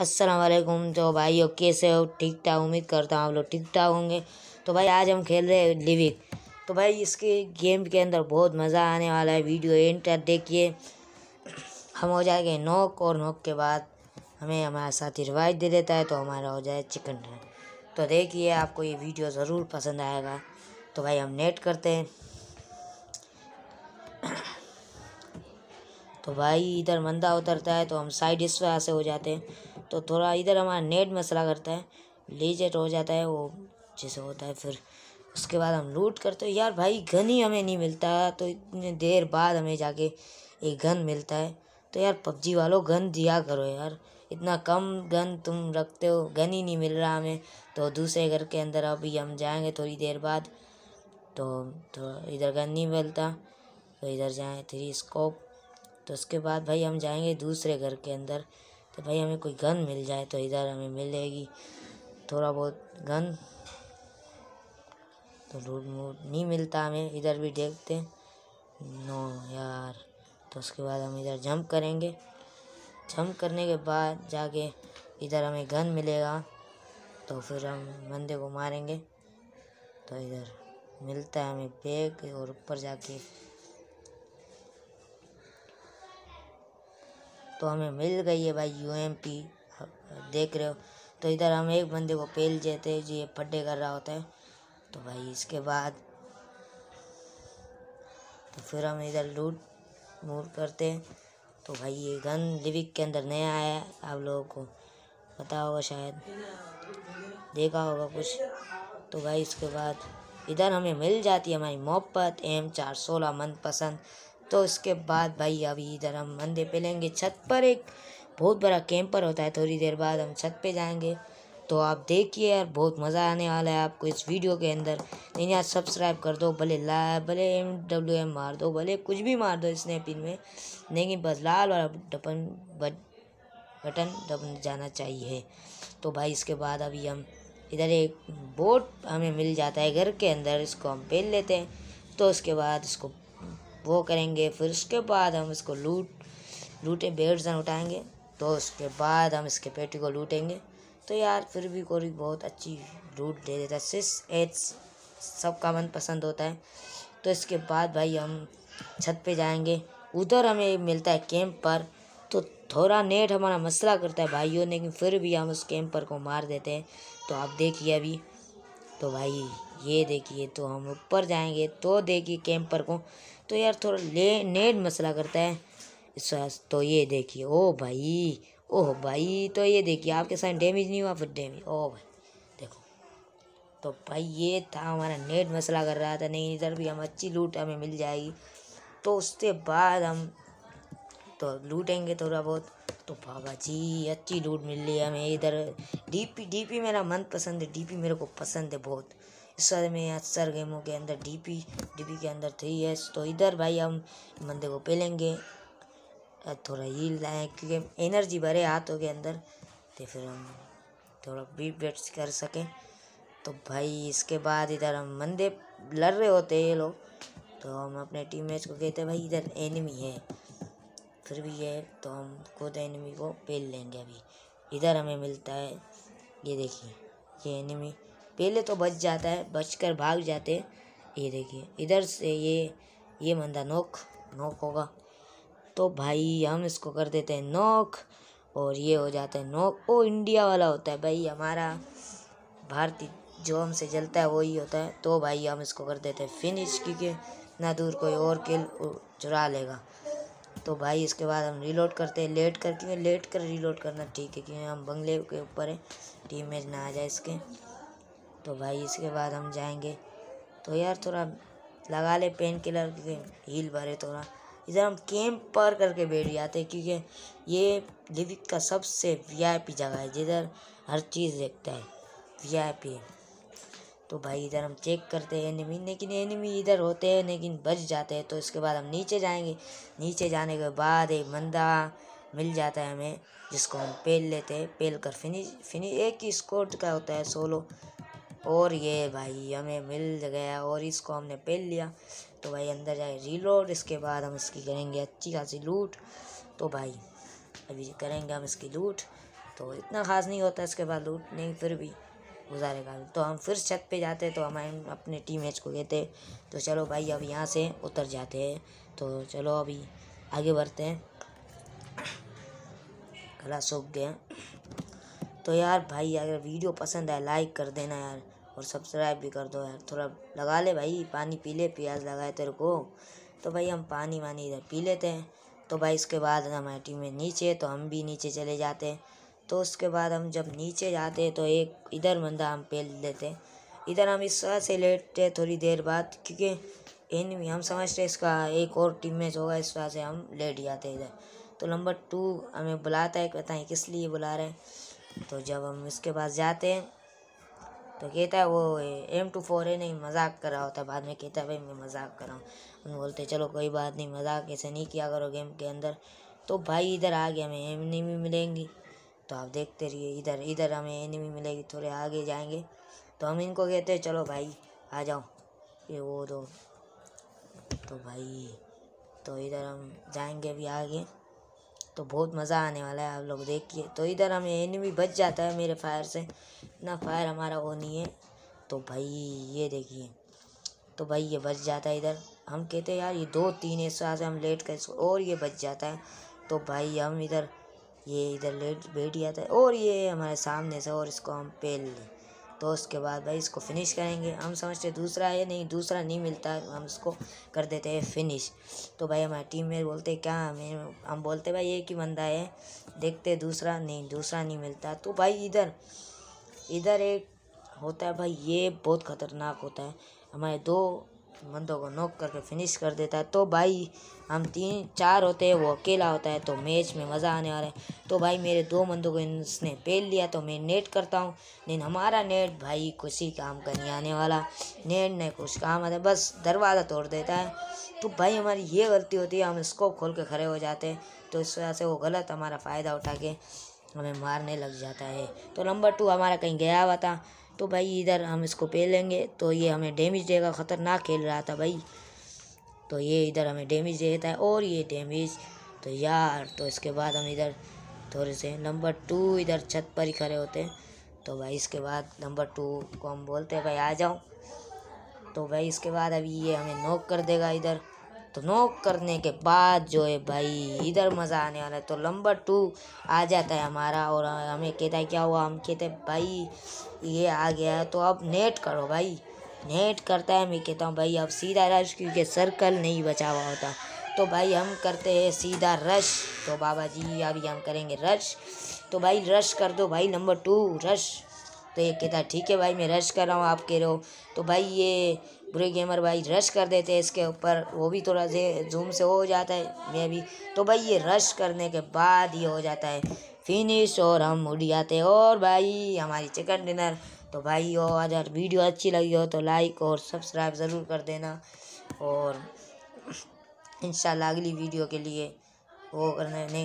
अस्सलाम वालेकुम तो भाई हो कैसे हो ठीक ठाक उम्मीद करता हूँ आप लोग ठीक ठाक होंगे तो भाई आज हम खेल रहे हैं लिविक तो भाई इसके गेम के अंदर बहुत मज़ा आने वाला है वीडियो एंड तक देखिए हम हो जाएंगे नोक और नोक के बाद हमें हमारा साथी रिवाइज दे देता है तो हमारा हो जाए चिकन रन तो देखिए आपको ये वीडियो ज़रूर पसंद आएगा तो भाई हम नेट करते हैं तो भाई इधर मंदा उतरता है तो हम साइड इस वजह से हो जाते हैं तो थोड़ा इधर हमारा नेट मसला करता है लीजेट हो जाता है वो जैसे होता है फिर उसके बाद हम लूट करते हैं यार भाई गन ही हमें नहीं मिलता तो इतने देर बाद हमें जाके एक गन मिलता है तो यार पबजी वालों गन दिया करो यार इतना कम गन तुम रखते हो गन ही नहीं मिल रहा हमें तो दूसरे घर के अंदर अभी हम जाएंगे थोड़ी देर बाद तो थोड़ा इधर गन नहीं मिलता तो इधर जाएँ थ्री स्कोप तो उसके बाद भाई हम जाएंगे दूसरे घर के अंदर तो भाई हमें कोई गन मिल जाए तो इधर हमें मिल जाएगी थोड़ा बहुत गन तो लूट मूट नहीं मिलता हमें इधर भी देखते हैं नो यार तो उसके बाद हम इधर जंप करेंगे जंप करने के बाद जाके इधर हमें गन मिलेगा तो फिर हम बंदे को मारेंगे तो इधर मिलता है हमें बैग और ऊपर जाके तो हमें मिल गई है भाई यू एम पी देख रहे हो तो इधर हम एक बंदे को पेल देते हैं जो ये फड्डे कर रहा होता है तो भाई इसके बाद तो फिर हम इधर लूट मूट करते हैं तो भाई ये गन लिविक के अंदर नया आया है आप लोगों को पता होगा शायद देखा होगा कुछ तो भाई इसके बाद इधर हमें मिल जाती है हमारी मोहब्बत एम चार सोलह मनपसंद तो उसके बाद भाई अभी इधर हम मंदिर पे लेंगे छत पर एक बहुत बड़ा कैंपर होता है थोड़ी देर बाद हम छत पे जाएंगे तो आप देखिए यार बहुत मज़ा आने वाला है आपको इस वीडियो के अंदर नहीं यार सब्सक्राइब कर दो भले ला भले एम डब्ल्यू एम मार दो भले कुछ भी मार दो स्नैपिन में लेकिन बस लाल वाला डपन बट बटन दब जाना चाहिए तो भाई इसके बाद अभी हम इधर एक बोट हमें मिल जाता है घर के अंदर इसको हम पहन लेते हैं तो उसके बाद इसको वो करेंगे फिर उसके बाद हम इसको लूट लूटे जन उठाएंगे तो उसके बाद हम इसके पेटी को लूटेंगे तो यार फिर भी कोई बहुत अच्छी लूट दे देता है सिक्स एट्स सबका मन पसंद होता है तो इसके बाद भाई हम छत पे जाएंगे उधर हमें मिलता है कैंप पर तो थोड़ा नेट हमारा मसला करता है भाइयों ने फिर भी हम उस कैंप पर को मार देते हैं तो आप देखिए अभी तो भाई ये देखिए तो हम ऊपर जाएंगे तो देखिए कैंपर को तो यार थोड़ा ले नेट मसला करता है इस तो ये देखिए ओ भाई ओह भाई तो ये देखिए आपके साथ डैमेज नहीं हुआ फिर डैमेज ओ भाई देखो तो भाई ये था हमारा नेट मसला कर रहा था नहीं इधर भी हम अच्छी लूट हमें मिल जाएगी तो उसके बाद हम तो लूटेंगे थोड़ा बहुत तो बाबा जी अच्छी लूट मिल रही है हमें इधर डीपी डीपी मेरा मनपसंद है डीपी मेरे को पसंद है बहुत इस सारे में अक्सर गेमों के अंदर डीपी डीपी के अंदर थ्री एस तो इधर भाई हम बंदे को पेलेंगे थोड़ा ही लाएँ क्योंकि एनर्जी भरे हाथों के अंदर तो फिर हम थोड़ा बीट बेट्स कर सकें तो भाई इसके बाद इधर हम बंदे लड़ रहे होते हैं ये लोग तो हम अपने टीम मैच को कहते हैं भाई इधर एनिमी है फिर भी ये तो हम खुद एनिमी को पेल लेंगे अभी इधर हमें मिलता है ये देखिए ये एनिमी पहले तो बच जाता है बच कर भाग जाते हैं ये देखिए इधर से ये ये बंदा नोक नोक होगा तो भाई हम इसको कर देते हैं नोक और ये हो जाता है नोक ओ इंडिया वाला होता है भाई हमारा भारतीय जो हमसे जलता है वही होता है तो भाई हम इसको कर देते हैं फिनिश क्योंकि ना दूर कोई और किल चुरा लेगा तो भाई इसके बाद हम रीलोड करते हैं लेट कर क्योंकि लेट कर रीलोड करना ठीक है क्योंकि हम बंगले के ऊपर है टीम में ना आ जाए इसके तो भाई इसके बाद हम जाएंगे तो यार थोड़ा लगा ले पेन किलर के हील भरे थोड़ा इधर हम कैंप पर करके बैठ जाते हैं क्योंकि ये लिदित का सबसे वीआईपी जगह है जिधर हर चीज़ देखता है वीआईपी तो भाई इधर हम चेक करते हैं एनिमी लेकिन एनिमी इधर होते हैं लेकिन बच जाते हैं तो इसके बाद हम नीचे जाएंगे नीचे जाने के बाद एक मंदा मिल जाता है हमें जिसको हम पेल लेते हैं पेल कर फिनिश फिनिश एक ही स्कोर का होता है सोलो और ये भाई हमें मिल गया और इसको हमने पेल लिया तो भाई अंदर जाए रीलोड इसके बाद हम इसकी करेंगे अच्छी खासी लूट तो भाई अभी करेंगे हम इसकी लूट तो इतना ख़ास नहीं होता इसके बाद लूट नहीं फिर भी गुजारेगा तो हम फिर छत पे जाते तो हम अपने टीम एच को कहते तो चलो भाई अब यहाँ से उतर जाते हैं तो चलो अभी आगे बढ़ते हैं गला सूख गया तो यार भाई अगर वीडियो पसंद आए लाइक कर देना यार और सब्सक्राइब भी कर दो यार थोड़ा लगा ले भाई पानी पी ले प्याज लगाए तेरे को तो भाई हम पानी वानी इधर पी लेते हैं तो भाई इसके बाद हमारी टीम में नीचे तो हम भी नीचे चले जाते हैं तो उसके बाद हम जब नीचे जाते हैं तो एक इधर बंदा हम पेल लेते हैं इधर हम इस तरह से लेटते थोड़ी देर बाद क्योंकि एनिमी हम समझते इसका एक और टीम मैच होगा इस वजह से हम लेट जाते इधर तो नंबर टू हमें बुलाता है पता है किस लिए बुला रहे हैं तो जब हम इसके पास जाते हैं तो कहता है वो एम टू फोर है नहीं मजाक कर रहा होता है बाद में कहता है भाई मैं मजाक कर रहा हूँ हम बोलते चलो कोई बात नहीं मजाक ऐसे नहीं किया करो गेम के अंदर तो भाई इधर आ गया हमें एनिमी मिलेंगी तो आप देखते रहिए इधर इधर हमें एनिमी मिलेगी थोड़े आगे जाएंगे तो हम इनको कहते हैं चलो भाई आ जाओ ये वो दो तो भाई तो इधर हम जाएंगे भी आगे तो बहुत मज़ा आने वाला है आप लोग देखिए तो इधर हमें एनिमी बच जाता है मेरे फायर से ना फायर हमारा वो नहीं है तो भाई ये देखिए तो भाई ये बच जाता है इधर हम कहते हैं यार ये दो तीन इस से हम लेट कर इसको और ये बच जाता है तो भाई हम इधर ये इधर लेट बैठ जाता है और ये हमारे सामने से और इसको हम पेल लें तो उसके बाद भाई इसको फिनिश करेंगे हम समझते दूसरा है नहीं दूसरा नहीं मिलता हम इसको कर देते हैं फिनिश तो भाई हमारी टीम में बोलते क्या हमें हम बोलते भाई एक ही बंदा है देखते दूसरा नहीं दूसरा नहीं मिलता तो भाई इधर इधर एक होता है भाई ये बहुत ख़तरनाक होता है हमारे दो बंदों को नोक करके फिनिश कर देता है तो भाई हम तीन चार होते हैं वो अकेला होता है तो मैच में मज़ा आने वाला है तो भाई मेरे दो बंदों को इसने पेल लिया तो मैं नेट करता हूँ लेकिन हमारा नेट भाई कुछ ही काम का नहीं आने वाला नेट ने कुछ काम आता बस दरवाज़ा तोड़ देता है तो भाई हमारी ये गलती होती है हम स्कोप खोल के खड़े हो जाते हैं तो इस वजह से वो गलत हमारा फ़ायदा उठा के हमें मारने लग जाता है तो नंबर टू हमारा कहीं गया हुआ था तो भाई इधर हम इसको पे लेंगे तो ये हमें डैमेज देगा ख़तरनाक खेल रहा था भाई तो ये इधर हमें डैमेज देता है और ये डैमेज तो यार तो इसके बाद हम इधर थोड़े से नंबर टू इधर छत पर ही खड़े होते हैं तो भाई इसके बाद नंबर टू को हम बोलते हैं भाई आ जाओ तो भाई इसके बाद अभी ये हमें नोक कर देगा इधर तो नोक करने के बाद जो है भाई इधर मज़ा आने वाला है तो नंबर टू आ जाता है हमारा और हमें कहता है क्या हुआ हम कहते हैं भाई ये आ गया तो अब नेट करो भाई नेट करता है मैं कहता हूँ भाई अब सीधा रश क्योंकि सर्कल नहीं बचा हुआ होता तो भाई हम करते हैं सीधा रश तो बाबा जी अभी हम करेंगे रश तो भाई रश कर दो भाई नंबर टू रश तो ये कहता है ठीक है भाई मैं रश कर रहा हूँ आप कह रहे हो तो भाई ये बुरे गेमर भाई रश कर देते हैं इसके ऊपर वो भी थोड़ा से जूम से हो जाता है मैं भी तो भाई ये रश करने के बाद ये हो जाता है फिनिश और हम उड़ जाते हैं और भाई हमारी चिकन डिनर तो भाई हो अगर वीडियो अच्छी लगी हो तो लाइक और सब्सक्राइब ज़रूर कर देना और इन अगली वीडियो के लिए वो करने नहीं